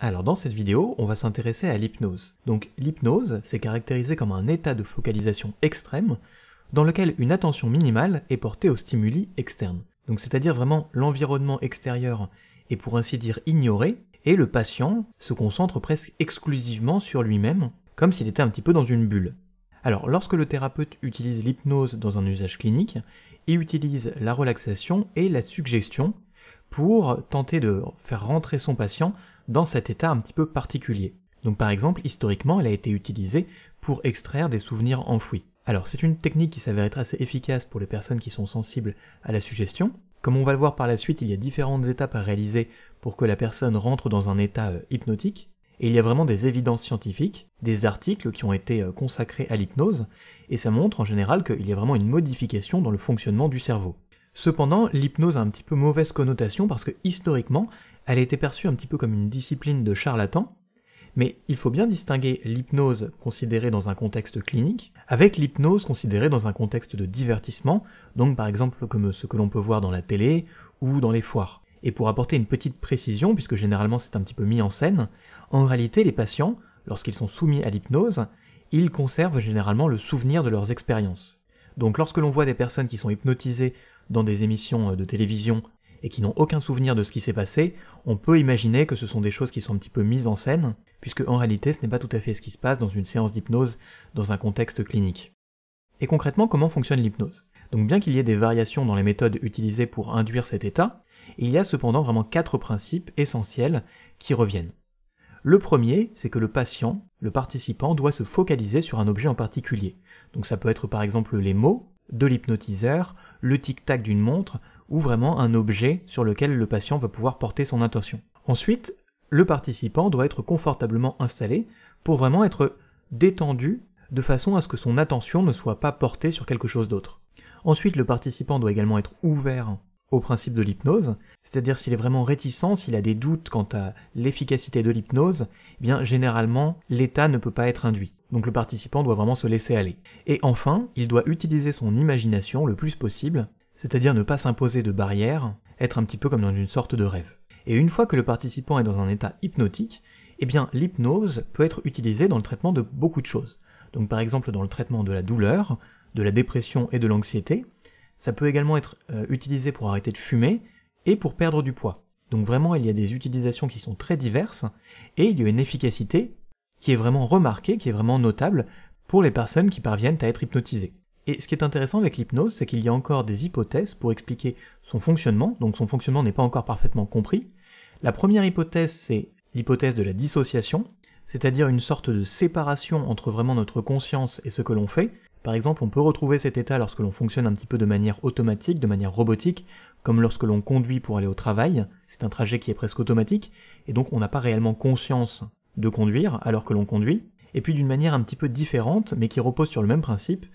Alors dans cette vidéo, on va s'intéresser à l'hypnose. Donc l'hypnose, c'est caractérisé comme un état de focalisation extrême dans lequel une attention minimale est portée aux stimuli externes. Donc c'est-à-dire vraiment l'environnement extérieur est pour ainsi dire ignoré et le patient se concentre presque exclusivement sur lui-même comme s'il était un petit peu dans une bulle. Alors lorsque le thérapeute utilise l'hypnose dans un usage clinique, il utilise la relaxation et la suggestion pour tenter de faire rentrer son patient dans cet état un petit peu particulier. Donc par exemple, historiquement, elle a été utilisée pour extraire des souvenirs enfouis. Alors c'est une technique qui s'avère être assez efficace pour les personnes qui sont sensibles à la suggestion. Comme on va le voir par la suite, il y a différentes étapes à réaliser pour que la personne rentre dans un état euh, hypnotique. Et il y a vraiment des évidences scientifiques, des articles qui ont été euh, consacrés à l'hypnose, et ça montre en général qu'il y a vraiment une modification dans le fonctionnement du cerveau. Cependant, l'hypnose a un petit peu mauvaise connotation parce que historiquement, elle a été perçue un petit peu comme une discipline de charlatan, mais il faut bien distinguer l'hypnose considérée dans un contexte clinique avec l'hypnose considérée dans un contexte de divertissement, donc par exemple comme ce que l'on peut voir dans la télé ou dans les foires. Et pour apporter une petite précision, puisque généralement c'est un petit peu mis en scène, en réalité les patients, lorsqu'ils sont soumis à l'hypnose, ils conservent généralement le souvenir de leurs expériences. Donc lorsque l'on voit des personnes qui sont hypnotisées dans des émissions euh, de télévision et qui n'ont aucun souvenir de ce qui s'est passé, on peut imaginer que ce sont des choses qui sont un petit peu mises en scène, puisque en réalité ce n'est pas tout à fait ce qui se passe dans une séance d'hypnose dans un contexte clinique. Et concrètement, comment fonctionne l'hypnose Donc bien qu'il y ait des variations dans les méthodes utilisées pour induire cet état, il y a cependant vraiment quatre principes essentiels qui reviennent. Le premier, c'est que le patient, le participant, doit se focaliser sur un objet en particulier. Donc ça peut être par exemple les mots de l'hypnotiseur le tic-tac d'une montre ou vraiment un objet sur lequel le patient va pouvoir porter son attention. Ensuite, le participant doit être confortablement installé pour vraiment être détendu de façon à ce que son attention ne soit pas portée sur quelque chose d'autre. Ensuite, le participant doit également être ouvert au principe de l'hypnose, c'est-à-dire s'il est vraiment réticent, s'il a des doutes quant à l'efficacité de l'hypnose, eh bien généralement l'état ne peut pas être induit. Donc le participant doit vraiment se laisser aller. Et enfin, il doit utiliser son imagination le plus possible, c'est-à-dire ne pas s'imposer de barrières, être un petit peu comme dans une sorte de rêve. Et une fois que le participant est dans un état hypnotique, eh bien l'hypnose peut être utilisée dans le traitement de beaucoup de choses. Donc par exemple dans le traitement de la douleur, de la dépression et de l'anxiété, ça peut également être euh, utilisé pour arrêter de fumer et pour perdre du poids. Donc vraiment, il y a des utilisations qui sont très diverses et il y a une efficacité qui est vraiment remarquée, qui est vraiment notable pour les personnes qui parviennent à être hypnotisées. Et ce qui est intéressant avec l'hypnose, c'est qu'il y a encore des hypothèses pour expliquer son fonctionnement, donc son fonctionnement n'est pas encore parfaitement compris. La première hypothèse, c'est l'hypothèse de la dissociation, c'est-à-dire une sorte de séparation entre vraiment notre conscience et ce que l'on fait, par exemple, on peut retrouver cet état lorsque l'on fonctionne un petit peu de manière automatique, de manière robotique, comme lorsque l'on conduit pour aller au travail, c'est un trajet qui est presque automatique, et donc on n'a pas réellement conscience de conduire alors que l'on conduit. Et puis d'une manière un petit peu différente, mais qui repose sur le même principe,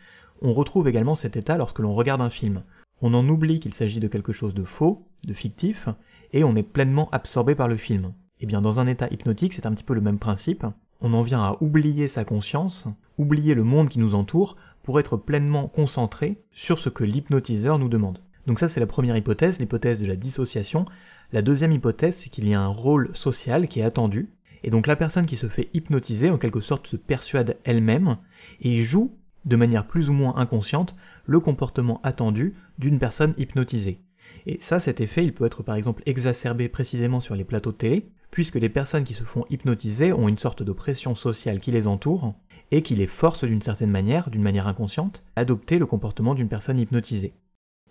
on retrouve également cet état lorsque l'on regarde un film. On en oublie qu'il s'agit de quelque chose de faux, de fictif, et on est pleinement absorbé par le film. Et eh bien dans un état hypnotique, c'est un petit peu le même principe, on en vient à oublier sa conscience, oublier le monde qui nous entoure, pour être pleinement concentré sur ce que l'hypnotiseur nous demande. Donc ça c'est la première hypothèse, l'hypothèse de la dissociation. La deuxième hypothèse c'est qu'il y a un rôle social qui est attendu, et donc la personne qui se fait hypnotiser en quelque sorte se persuade elle-même et joue de manière plus ou moins inconsciente le comportement attendu d'une personne hypnotisée. Et ça, cet effet, il peut être par exemple exacerbé précisément sur les plateaux de télé, puisque les personnes qui se font hypnotiser ont une sorte de pression sociale qui les entoure, et qui les force d'une certaine manière, d'une manière inconsciente, à adopter le comportement d'une personne hypnotisée.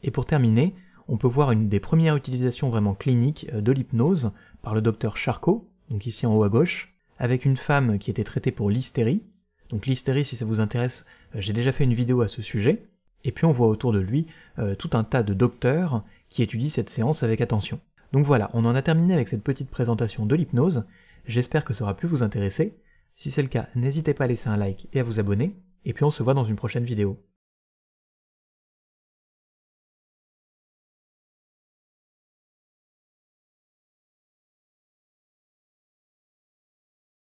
Et pour terminer, on peut voir une des premières utilisations vraiment cliniques euh, de l'hypnose par le docteur Charcot, donc ici en haut à gauche, avec une femme qui était traitée pour l'hystérie. Donc l'hystérie, si ça vous intéresse, euh, j'ai déjà fait une vidéo à ce sujet. Et puis on voit autour de lui euh, tout un tas de docteurs qui étudient cette séance avec attention. Donc voilà, on en a terminé avec cette petite présentation de l'hypnose. J'espère que ça aura pu vous intéresser. Si c'est le cas, n'hésitez pas à laisser un like et à vous abonner, et puis on se voit dans une prochaine vidéo.